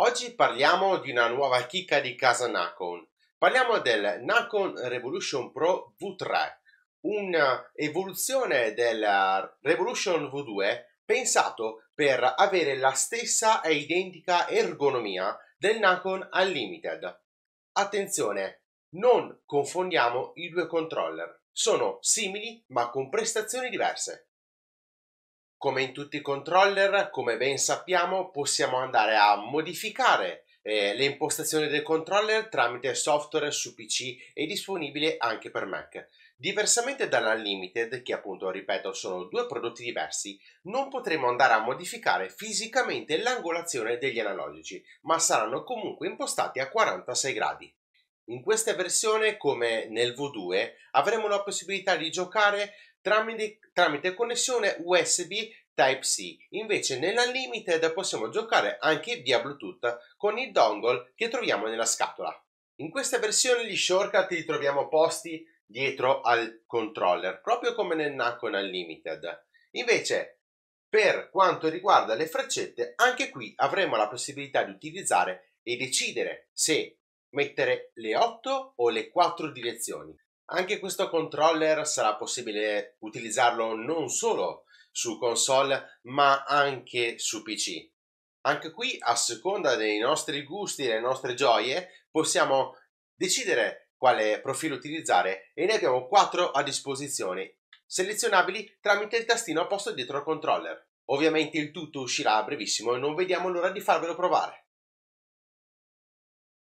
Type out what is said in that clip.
Oggi parliamo di una nuova chicca di casa Nacon. Parliamo del Nacon Revolution Pro V3, un'evoluzione eh, del eh, Revolution V2 pensato per avere la stessa e identica ergonomia del Nacon Unlimited. Attenzione, non confondiamo i due controller, sono simili ma con prestazioni diverse. Come in tutti i controller, come ben sappiamo, possiamo andare a modificare eh, le impostazioni del controller tramite software su PC e disponibile anche per Mac. Diversamente dall'Unlimited, che appunto ripeto sono due prodotti diversi, non potremo andare a modificare fisicamente l'angolazione degli analogici, ma saranno comunque impostati a 46 gradi. In questa versione, come nel V2, avremo la possibilità di giocare tramite, tramite connessione USB Type-C. Invece nella nell'Unlimited possiamo giocare anche via Bluetooth con il dongle che troviamo nella scatola. In questa versione gli shortcut li troviamo posti dietro al controller, proprio come nel Nacon Unlimited. Invece, per quanto riguarda le freccette, anche qui avremo la possibilità di utilizzare e decidere se mettere le 8 o le 4 direzioni. Anche questo controller sarà possibile utilizzarlo non solo su console ma anche su PC. Anche qui, a seconda dei nostri gusti e delle nostre gioie, possiamo decidere quale profilo utilizzare e ne abbiamo 4 a disposizione, selezionabili tramite il tastino posto dietro al controller. Ovviamente il tutto uscirà a brevissimo e non vediamo l'ora di farvelo provare.